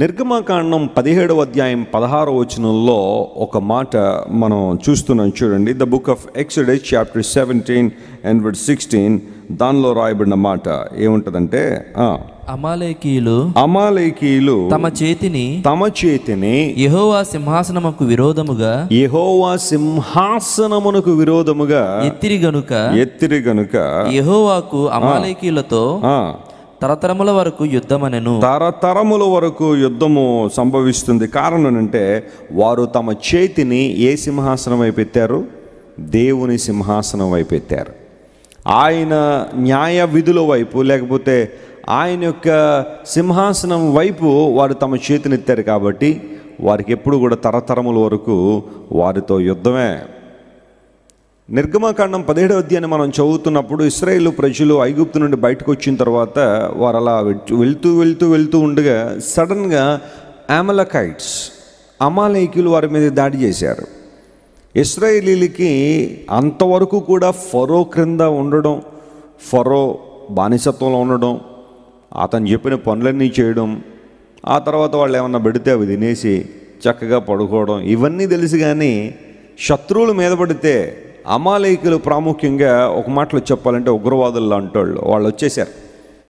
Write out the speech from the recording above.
నిర్గమాకాండం పదిహేడవ అధ్యాయం పదహారో వచనంలో ఒక మాట మనం చూస్తున్నాం చూడండి the book of Exodus chapter seventeen and word sixteen దానిలో రాయబడిన మాట ఏముంటదంటే అమాలేకీలు అమాలేకీలు తమ చేతిని తమ చేతిని యహోవా సింహాసనముకు విరోధముగా యహోవా సింహాసనమునకు విరోధముగా ఎత్తిరి గనుక ఎత్తిరి గనుక యహోవాకు అమాలేకీలతో తరతరముల వరకు యుద్ధమనెను తరతరముల వరకు యుద్ధము సంభవిస్తుంది కారణం అంటే వారు తమ చేతిని ఏ సింహాసనం వైపు ఎత్తారు దేవుని సింహాసనం వైపు ఎత్తారు ఆయన న్యాయ విధుల వైపు లేకపోతే ఆయన యొక్క సింహాసనం వైపు వారు తమ చేతిని ఎత్తారు కాబట్టి వారికి ఎప్పుడు కూడా తరతరముల వరకు వారితో యుద్ధమే నిర్గమకాండం పదిహేడవ అధ్యాయాన్ని మనం చదువుతున్నప్పుడు ఇస్రాయేల్ ప్రజలు ఐగుప్తు నుండి బయటకు వచ్చిన తర్వాత వారు అలా వెళ్తూ వెళ్తూ వెళ్తూ ఉండగా సడన్గా ఆమలకైట్స్ అమాలైకులు వారి మీద దాడి చేశారు ఇస్రాయేలీలకి అంతవరకు కూడా ఫరో క్రింద ఉండడం ఫరో బానిసత్వంలో ఉండడం అతను చెప్పిన పనులన్నీ చేయడం ఆ తర్వాత వాళ్ళు ఏమన్నా పెడితే అవి తినేసి చక్కగా పడుకోవడం ఇవన్నీ తెలిసి కానీ శత్రువులు మీద పడితే అమాలయకుల ప్రాముఖ్యంగా ఒక మాటలో చెప్పాలంటే ఉగ్రవాదుల్లో అంటోళ్ళు వాళ్ళు వచ్చేసారు